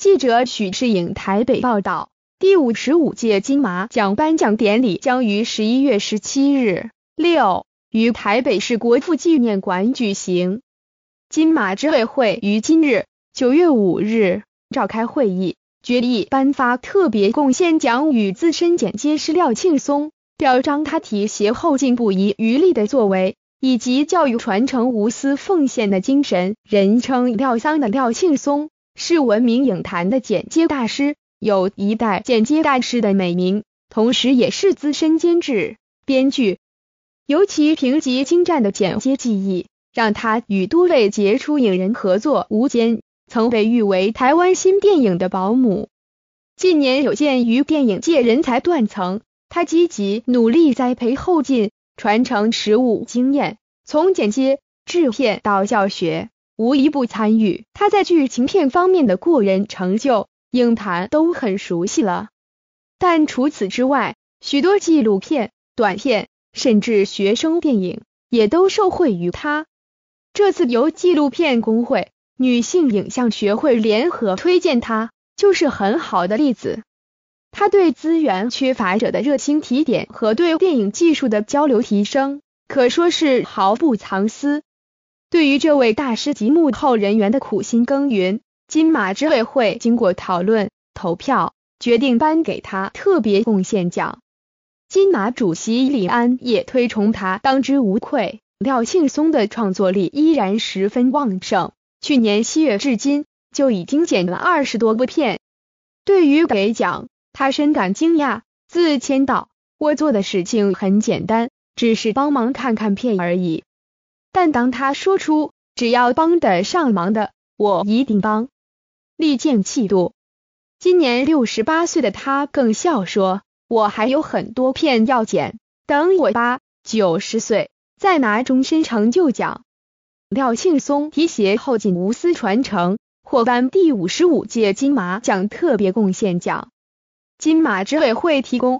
记者许志颖台北报道：第五十五届金马奖颁奖典礼将于十一月十七日六于台北市国父纪念馆举行。金马执委会于今日九月五日召开会议，决议颁发特别贡献奖与资深剪接师廖庆松，表彰他提携后进不遗余力的作为，以及教育传承无私奉献的精神，人称“廖桑”的廖庆松。是闻名影坛的剪接大师，有一代剪接大师的美名，同时也是资深监制、编剧。尤其凭借精湛的剪接技艺，让他与多位杰出影人合作无间，曾被誉为台湾新电影的保姆。近年有鉴于电影界人才断层，他积极努力栽培后进，传承实务经验，从剪接、制片到教学。无一不参与，他在剧情片方面的过人成就，影坛都很熟悉了。但除此之外，许多纪录片、短片，甚至学生电影，也都受惠于他。这次由纪录片工会、女性影像学会联合推荐他，就是很好的例子。他对资源缺乏者的热情提点和对电影技术的交流提升，可说是毫不藏私。对于这位大师级幕后人员的苦心耕耘，金马执委会经过讨论投票，决定颁给他特别贡献奖。金马主席李安也推崇他，当之无愧。廖庆松的创作力依然十分旺盛，去年七月至今就已经剪了二十多部片。对于给奖，他深感惊讶。自签到，我做的事情很简单，只是帮忙看看片而已。但当他说出“只要帮得上忙的，我一定帮”，利剑气度。今年六十八岁的他更笑说：“我还有很多片要剪，等我八九十岁再拿终身成就奖。”廖庆松提携后进，无私传承，获颁第五十五届金马奖特别贡献奖。金马执委会提供。